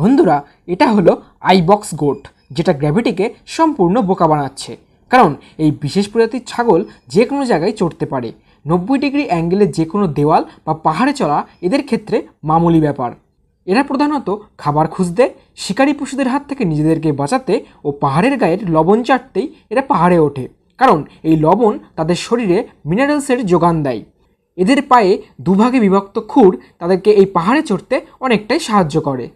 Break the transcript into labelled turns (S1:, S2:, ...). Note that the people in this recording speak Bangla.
S1: বন্ধুরা এটা হলো আইবক্স গোট যেটা গ্র্যাভিটিকে সম্পূর্ণ বোকা বানাচ্ছে কারণ এই বিশেষ প্রজাতির ছাগল যে কোনো জায়গায় চড়তে পারে নব্বই ডিগ্রি অ্যাঙ্গেলে যে কোনো দেওয়াল বা পাহাড়ে চলা এদের ক্ষেত্রে মামুলি ব্যাপার এরা প্রধানত খাবার খুঁজতে শিকারী পশুদের হাত থেকে নিজেদেরকে বাঁচাতে ও পাহাড়ের গায়ের লবণ চাটতেই এরা পাহাড়ে ওঠে কারণ এই লবণ তাদের শরীরে মিনারেলসের যোগান দেয় এদের পায়ে দুভাগে বিভক্ত খুর তাদেরকে এই পাহাড়ে চড়তে অনেকটাই সাহায্য করে